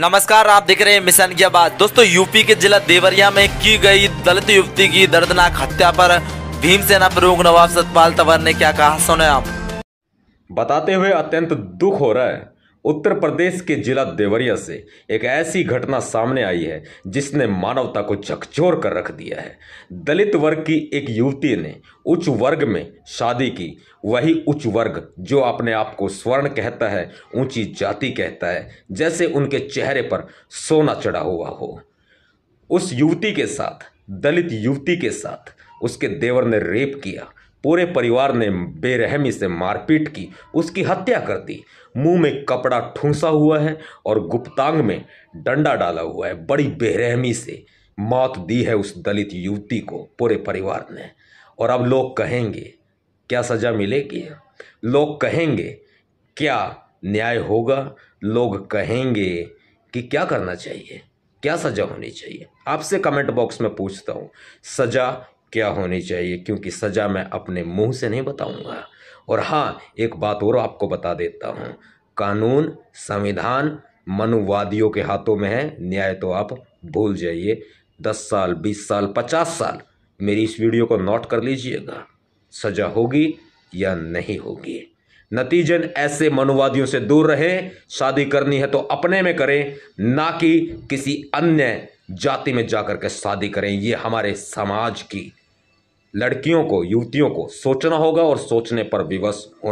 नमस्कार आप देख रहे हैं मिशन की बात दोस्तों यूपी के जिला देवरिया में की गई दलित युवती की दर्दनाक हत्या पर भीमसेना प्रमुख नवाब सतपाल तंवर ने क्या कहा सुने आप बताते हुए अत्यंत दुख हो रहा है उत्तर प्रदेश के जिला देवरिया से एक ऐसी घटना सामने आई है जिसने मानवता को झकझोर कर रख दिया है दलित वर्ग की एक युवती ने उच्च वर्ग में शादी की वही उच्च वर्ग जो अपने आप को स्वर्ण कहता है ऊंची जाति कहता है जैसे उनके चेहरे पर सोना चढ़ा हुआ हो उस युवती के साथ दलित युवती के साथ उसके देवर ने रेप किया पूरे परिवार ने बेरहमी से मारपीट की उसकी हत्या कर दी मुंह में कपड़ा ठूंसा हुआ है और गुप्तांग में डंडा डाला हुआ है बड़ी बेरहमी से मौत दी है उस दलित युवती को पूरे परिवार ने और अब लोग कहेंगे क्या सज़ा मिलेगी लोग कहेंगे क्या न्याय होगा लोग कहेंगे कि क्या करना चाहिए क्या सज़ा होनी चाहिए आपसे कमेंट बॉक्स में पूछता हूँ सज़ा क्या होनी चाहिए क्योंकि सज़ा मैं अपने मुंह से नहीं बताऊंगा और हाँ एक बात और आपको बता देता हूँ कानून संविधान मनुवादियों के हाथों में है न्याय तो आप भूल जाइए दस साल बीस साल पचास साल मेरी इस वीडियो को नोट कर लीजिएगा सजा होगी या नहीं होगी नतीजन ऐसे मनुवादियों से दूर रहें शादी करनी है तो अपने में करें ना कि किसी अन्य जाति में जाकर के शादी करें ये हमारे समाज की लड़कियों को युवतियों को सोचना होगा और सोचने पर विवश होना